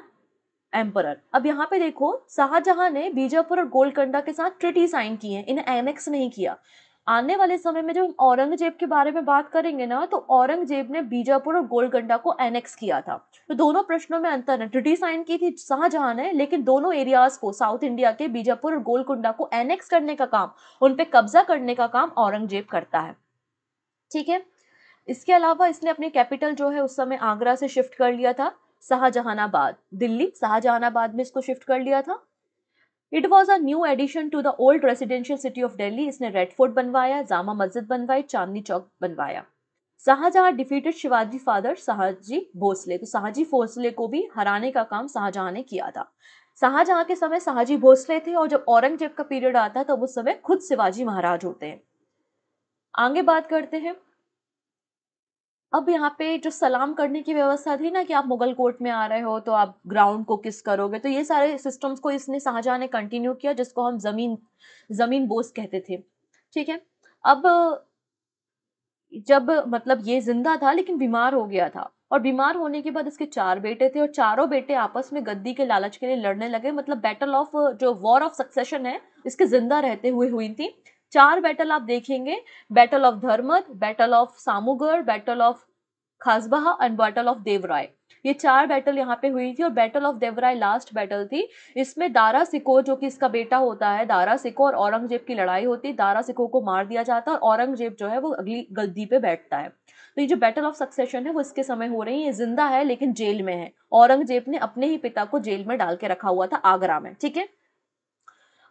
emperor अब यहाँ पे देखो शाहजहां ने बीजापुर और गोलकंडा के साथ ट्रिटी साइन किए हैं इन्हें एनेक्स नहीं किया आने वाले समय में जो औरंगजेब के बारे में बात करेंगे ना तो औरंगजेब ने बीजापुर और गोलकंडा को एनेक्स किया था तो दोनों प्रश्नों में अंतर है ट्रिटी साइन की थी शाहजहां ने लेकिन दोनों एरियाज को साउथ इंडिया के बीजापुर और गोलकुंडा को एनेक्स करने का काम उन कब्जा करने का काम औरंगजेब करता है ठीक है इसके अलावा इसने अपनी कैपिटल जो है उस समय आगरा से शिफ्ट कर लिया था शाहजहानाबाद दिल्ली शाहजहानाबाद में इसको शिफ्ट कर लिया था it was a new addition to the old residential city of Delhi इसने रेड फोर्ट बनवाया जामा मस्जिद बनवाई चांदनी चौक बनवाया शाहजहां डिफीटेड शिवाजी फादर शाहजी भोसले तो शाहजी भोसले को भी हराने का काम शाहजहां ने किया था शाहजहां के समय शाहजी भोसले थे और जब औरंगजेब का पीरियड आता है तो उस समय खुद शिवाजी महाराज होते हैं आगे बात करते हैं अब यहाँ पे जो सलाम करने की व्यवस्था थी ना कि आप मुगल कोर्ट में आ रहे हो तो आप ग्राउंड को किस करोगे तो ये सारे सिस्टम्स को इसने शाहजहाँ ने कंटिन्यू किया जिसको हम जमीन जमीन बोस कहते थे ठीक है अब जब मतलब ये जिंदा था लेकिन बीमार हो गया था और बीमार होने के बाद इसके चार बेटे थे और चारों बेटे आपस में गद्दी के लालच के लिए लड़ने लगे मतलब बैटल ऑफ जो वॉर ऑफ सक्सेशन है इसके जिंदा रहते हुए हुई थी चार बैटल आप देखेंगे battle of Dharmat battle of Samugarh battle of खासबाह एंड बैटल ऑफ देवराय ये चार बैटल यहाँ पे हुई थी और battle of Deorai last battle थी इसमें दारा सिको जो कि इसका बेटा होता है दारा सिको और औरंगजेब की लड़ाई होती दारा सिको को मार दिया जाता है और औरंगजेब जो है वो अगली गद्दी पे बैठता है तो ये जो बैटल ऑफ सक्सेशन है वो इसके समय हो रही है जिंदा है लेकिन जेल में है औरंगजेब ने अपने ही पिता को जेल में डाल के रखा हुआ था आगरा में ठीक है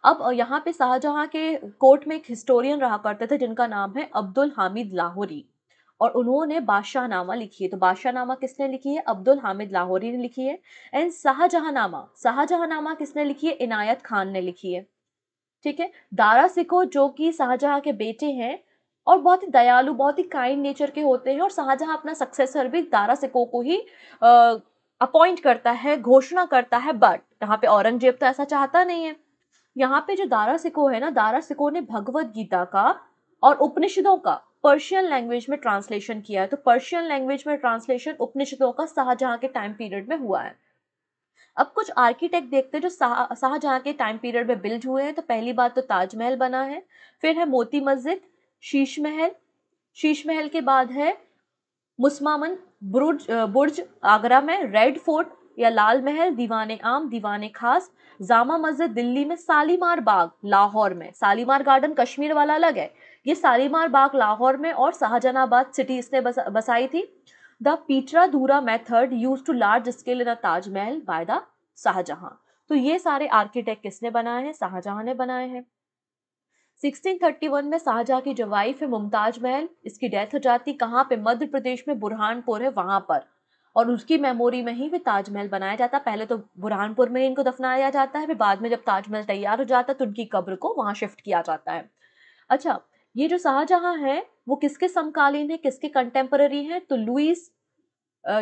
अब यहाँ पे शाहजहाँ के कोर्ट में एक हिस्टोरियन रहा करते थे जिनका नाम है अब्दुल हामिद लाहौरी और उन्होंने बादशाह नामा लिखी है तो बादशाह नामा किसने लिखी है अब्दुल हामिद लाहौरी ने लिखी है एंड नामा शाहजहां नामा किसने लिखी है इनायत खान ने लिखी है ठीक है दारा सिको जो कि शाहजहाँ के बेटे हैं और बहुत ही दयालु बहुत ही काइंड नेचर के होते हैं और शाहजहाँ अपना सक्सेसर भी दारा सिको को ही अपॉइंट करता है घोषणा करता है बट यहाँ पे औरंगजेब तो ऐसा चाहता नहीं है यहाँ पे जो दारा सिको है ना दारा सिको ने भगवत गीता का और उपनिषदों का पर्शियन लैंग्वेज में ट्रांसलेशन किया है तो पर्शियन लैंग्वेज में ट्रांसलेशन उपनिषदों का शाहजहां के टाइम पीरियड में हुआ है अब कुछ आर्किटेक्ट देखते हैं जो शाहजहां के टाइम पीरियड में बिल्ड हुए हैं तो पहली बात तो ताजमहल बना है फिर है मोती मस्जिद शीश महल शीश महल के बाद है मुस्मामन बुर्ज बुर्ज आगरा में रेड फोर्ट या लाल महल दीवाने आम दीवाने खास जामा मस्जिद दिल्ली में सालीमार बाग लाहौर में सालीमार गार्डन कश्मीर वाला अलग है ये सालीमार बाग लाहौर में और शाहजहाबाद सिटी इसने बस, बसाई थी the pietra dura method use to large scale in Taj Mahal by the Shahjahan तो ये सारे आर्किटेक्ट किसने बनाए हैं शाहजहां ने बनाए हैं 1631 में शाहजहां की जवाइफ है मुमताज महल इसकी डेथ हो जाती कहाँ पे मध्य प्रदेश में बुरहानपुर है वहां पर और उसकी मेमोरी में ही फिर ताजमहल बनाया जाता है पहले तो बुरहानपुर में इनको दफनाया जाता है फिर बाद में जब ताजमहल तैयार हो जाता है तो उनकी कब्र को वहाँ शिफ्ट किया जाता है अच्छा ये जो शाहजहाँ हैं वो किसके समकालीन है किसके कंटेम्पररी हैं तो लुइस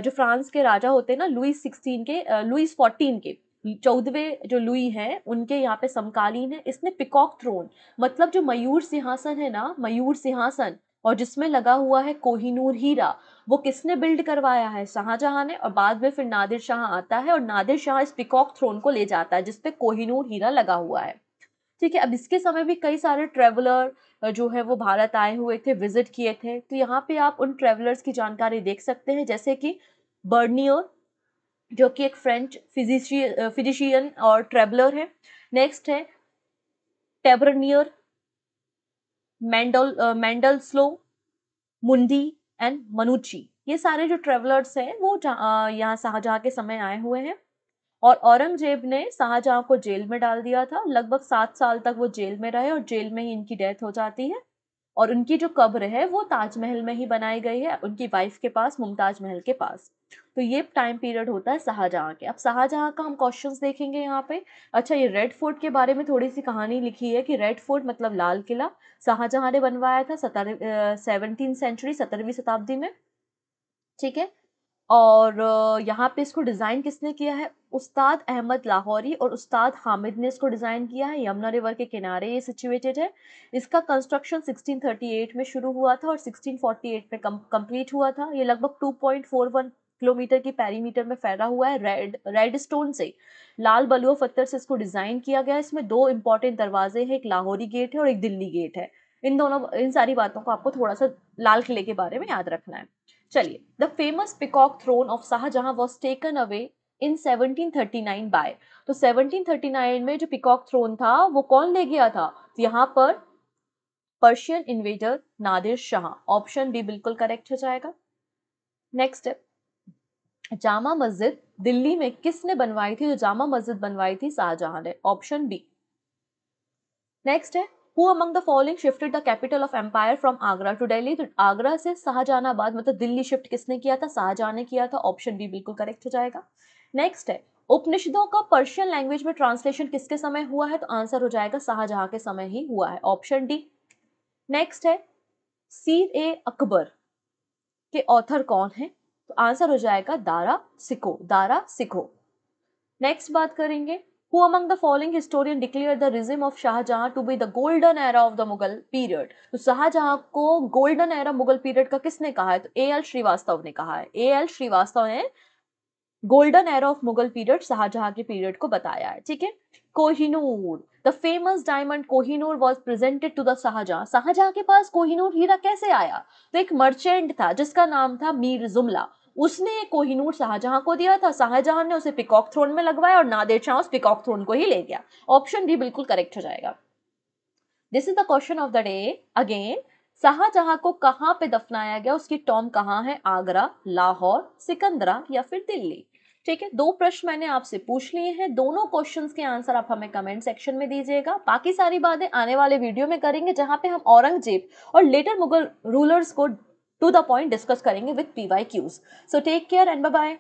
जो फ्रांस के राजा होते हैं ना लुइस सिक्सटीन के लुइस फोर्टीन के चौदवे जो लुई हैं उनके यहाँ पे समकालीन है इसने पिकॉक थ्रोन मतलब जो मयूर सिंहासन है ना मयूर सिंहासन और जिसमें लगा हुआ है कोहिनूर हीरा वो किसने बिल्ड करवाया है शाहजहां ने और बाद में फिर नादिर शाह आता है और नादिर शाह इस पिकॉक थ्रोन को ले जाता है जिसपे कोहिनूर हीरा लगा हुआ है ठीक है अब इसके समय भी कई सारे ट्रेवलर जो है वो भारत आए हुए थे विजिट किए थे तो यहाँ पे आप उन ट्रेवलर्स की जानकारी देख सकते हैं जैसे कि बर्नियोर जो कि एक फ्रेंच फिजिशियन और ट्रेवलर है नेक्स्ट है Tavernier Mandel Mandelslo Mundy and Manucci ये सारे जो ट्रेवलर्स हैं वो यहाँ शाहजहाँ के समय आए हुए हैं और औरंगजेब ने शाहजहाँ को जेल में डाल दिया था लगभग सात साल तक वो जेल में रहे और जेल में ही इनकी डेथ हो जाती है और उनकी जो कब्र है वो ताजमहल में ही बनाई गई है उनकी वाइफ के पास मुमताज महल के पास तो ये टाइम पीरियड होता है शाहजहाँ के अब शाहजहाँ का हम क्वेश्चन देखेंगे यहाँ पे अच्छा ये रेड फोर्ट के बारे में थोड़ी सी कहानी लिखी है कि रेड फोर्ट मतलब लाल किला शाहजहाँ ने बनवाया था सतर सेवनटीन सेंचुरी सत्रहवीं शताब्दी में ठीक है और यहाँ पे इसको डिज़ाइन किसने किया है उस्ताद अहमद लाहौरी और उस्ताद हामिद ने इसको डिज़ाइन किया है यमुना रिवर के किनारे ये सिचुएटेड है इसका कंस्ट्रक्शन 1638 में शुरू हुआ था और 1648 में कंप्लीट हुआ था ये लगभग 2.41 किलोमीटर की पैरीमीटर में फैला हुआ है रेड रेड स्टोन से लाल बलुआ पत्थर से इसको डिजाइन किया गया है इसमें दो इंपॉर्टेंट दरवाजे हैं एक लाहौरी गेट है और एक दिल्ली गेट है इन दोनों इन सारी बातों को आपको थोड़ा सा लाल किले के बारे में याद रखना है चलिए the famous peacock throne of Shahjahan was taken away in 1739 by तो 1739 में जो पिकॉक थ्रोन था वो कौन ले गया था तो यहाँ पर Persian invader Nadir Shah option B बिल्कुल करेक्ट हो जाएगा नेक्स्ट स्टेप जामा मस्जिद दिल्ली में किसने बनवाई थी जो जामा मस्जिद बनवाई थी शाहजहां ने ऑप्शन बी नेक्स्ट है who among the following shifted the capital of empire from Agra to Delhi तो आगरा से शाहजहानाबाद मतलब दिल्ली शिफ्ट किसने किया था शाहजहां ने किया था ऑप्शन बी बिल्कुल करेक्ट हो जाएगा नेक्स्ट है उपनिषदों का पर्शियन लैंग्वेज में ट्रांसलेशन किसके समय हुआ है तो आंसर हो जाएगा शाहजहां के समय ही हुआ है ऑप्शन डी नेक्स्ट है सी ए अकबर के ऑथर कौन है तो आंसर हो जाएगा दारा सिको दारा सिको नेक्स्ट बात करेंगे who among the following historian declare the regime of Shahjahan to be the golden era of the Mughal period तो शाहजहां को गोल्डन एरा मुगल पीरियड का किसने कहा है तो ए एल श्रीवास्तव ने कहा है ए एल श्रीवास्तव ने golden era of Mughal period Shahjahan के पीरियड को बताया है ठीक है Kohinoor the famous diamond Kohinoor was presented to the Shahjahan Shahjahan के पास कोहिनूर हीरा कैसे आया तो एक मर्चेंट था जिसका नाम था मीर जुमला उसने कोहिनूर शाहजहां को दिया था शाहजहां ने उसे पिकॉक थ्रोन में लगवाया और नादेर शाह उस पिकॉक थ्रोन को ही ले गया ऑप्शन भी बिल्कुल करेक्ट हो जाएगा this is the question of the day again Shahjahan को कहाँ पे दफनाया गया उसकी टॉम कहाँ है आगरा लाहौर सिकंदरा या फिर दिल्ली ठीक है दो प्रश्न मैंने आपसे पूछ लिए हैं दोनों क्वेश्चंस के आंसर आप हमें कमेंट सेक्शन में दीजिएगा बाकी सारी बातें आने वाले वीडियो में करेंगे जहां पे हम औरंगजेब और लेटर मुगल रूलर्स को टू द पॉइंट डिस्कस करेंगे with P Y Qs so take care and bye